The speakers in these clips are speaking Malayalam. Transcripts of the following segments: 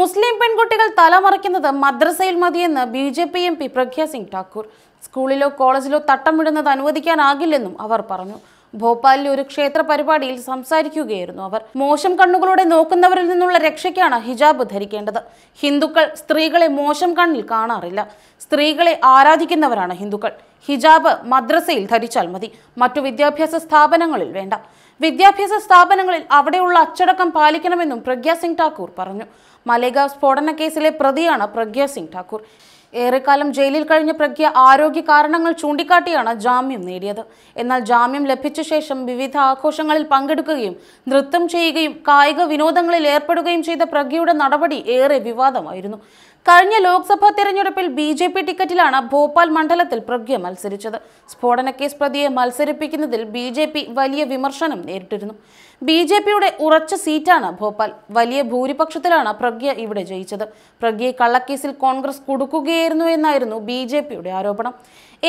മുസ്ലിം പെൺകുട്ടികൾ തലമറയ്ക്കുന്നത് മദ്രസയിൽ മതിയെന്ന് B J P M P Pragya Singh Thakur സ്കൂളിലോ കോളേജിലോ തട്ടമിടുന്നത് അനുവദിക്കാനാകില്ലെന്നും അവർ പറഞ്ഞു ഭോപ്പാലിലെ ഒരു ക്ഷേത്ര പരിപാടിയിൽ സംസാരിക്കുകയായിരുന്നു അവർ മോശം കണ്ണുകളോടെ നോക്കുന്നവരിൽ നിന്നുള്ള രക്ഷയ്ക്കാണ് ഹിജാബ് ധരിക്കേണ്ടത് ഹിന്ദുക്കൾ സ്ത്രീകളെ മോശം കണ്ണിൽ കാണാറില്ല സ്ത്രീകളെ ആരാധിക്കുന്നവരാണ് ഹിന്ദുക്കൾ ഹിജാബ് മദ്രസയിൽ ധരിച്ചാൽ മതി മറ്റു വിദ്യാഭ്യാസ സ്ഥാപനങ്ങളിൽ വേണ്ട വിദ്യാഭ്യാസ സ്ഥാപനങ്ങളിൽ അവിടെയുള്ള അച്ചടക്കം പാലിക്കണമെന്നും പ്രഗ്യ സിംഗ് ഠാക്കൂർ പറഞ്ഞു മലേഗാവ് സ്ഫോടന കേസിലെ പ്രതിയാണ് പ്രഗ്യ സിംഗ് ഠാക്കൂർ ഏറെക്കാലം ജയിലിൽ കഴിഞ്ഞ പ്രഖ്യ ആരോഗ്യ കാരണങ്ങൾ ചൂണ്ടിക്കാട്ടിയാണ് ജാമ്യം നേടിയത് എന്നാൽ ജാമ്യം ലഭിച്ച ശേഷം വിവിധ ആഘോഷങ്ങളിൽ പങ്കെടുക്കുകയും നൃത്തം ചെയ്യുകയും കായിക വിനോദങ്ങളിൽ ഏർപ്പെടുകയും ചെയ്ത പ്രഖ്യയുടെ നടപടി ഏറെ വിവാദമായിരുന്നു കഴിഞ്ഞ ലോക്സഭാ തെരഞ്ഞെടുപ്പിൽ ബി ജെ പി ടിക്കറ്റിലാണ് ഭോപ്പാൽ മണ്ഡലത്തിൽ പ്രഖ്യ മത്സരിച്ചത് സ്ഫോടന കേസ് പ്രതിയെ മത്സരിപ്പിക്കുന്നതിൽ ബി വലിയ വിമർശനം നേരിട്ടിരുന്നു ബി ജെ പിയുടെ ഉറച്ച സീറ്റാണ് ഭോപ്പാൽ വലിയ ഭൂരിപക്ഷത്തിലാണ് പ്രഗ്യ ഇവിടെ ജയിച്ചത് പ്രഗ്യയെ കള്ളക്കേസിൽ കോൺഗ്രസ് കുടുക്കുകയായിരുന്നു എന്നായിരുന്നു ബി ജെ പിയുടെ ആരോപണം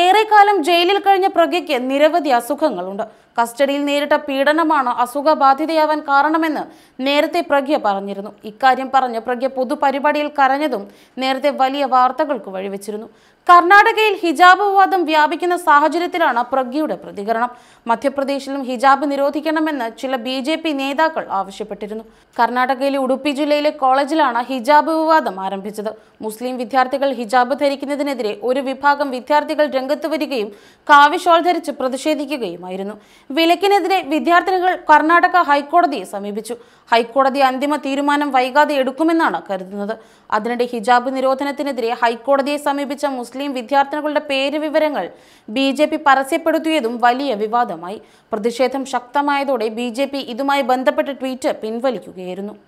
ഏറെക്കാലം ജയിലിൽ കഴിഞ്ഞ പ്രഗ്യയ്ക്ക് നിരവധി അസുഖങ്ങളുണ്ട് കസ്റ്റഡിയിൽ നേരിട്ട പീഡനമാണ് അസുഖബാധിതയാവാൻ കാരണമെന്ന് നേരത്തെ പ്രഗ്യ പറഞ്ഞിരുന്നു ഇക്കാര്യം പറഞ്ഞ് പ്രഗ്യ പൊതുപരിപാടിയിൽ കരഞ്ഞതും നേരത്തെ വലിയ വാർത്തകൾക്ക് വഴിവെച്ചിരുന്നു കർണാടകയിൽ ഹിജാബ് വിവാദം വ്യാപിക്കുന്ന സാഹചര്യത്തിലാണ് പ്രഗ്യയുടെ പ്രതികരണം മധ്യപ്രദേശിലും ഹിജാബ് നിരോധിക്കണമെന്ന് ചില ബി ജെ പി നേതാക്കൾ ആവശ്യപ്പെട്ടിരുന്നു കർണാടകയിലെ ഉടുപ്പി ജില്ലയിലെ കോളേജിലാണ് ഹിജാബ് വിവാദം ആരംഭിച്ചത് മുസ്ലിം വിദ്യാർത്ഥികൾ ഹിജാബ് ധരിക്കുന്നതിനെതിരെ ഒരു വിഭാഗം വിദ്യാർത്ഥികൾ രംഗത്ത് വരികയും കാവിഷോൾ ധരിച്ച് പ്രതിഷേധിക്കുകയുമായിരുന്നു വിലക്കിനെതിരെ വിദ്യാർത്ഥികൾ കർണാടക ഹൈക്കോടതിയെ സമീപിച്ചു ഹൈക്കോടതി അന്തിമ തീരുമാനം വൈകാതെ എടുക്കുമെന്നാണ് കരുതുന്നത് അതിനിടെ ഹിജാബ് നിരോധനത്തിനെതിരെ ഹൈക്കോടതിയെ സമീപിച്ച മുസ്ലിം മുസ്ലിം വിദ്യാർത്ഥികളുടെ പേര് വിവരങ്ങൾ ബി ജെ പി പരസ്യപ്പെടുത്തിയതും വലിയ വിവാദമായി പ്രതിഷേധം ശക്തമായതോടെ ബി ഇതുമായി ബന്ധപ്പെട്ട ട്വീറ്റ് പിൻവലിക്കുകയായിരുന്നു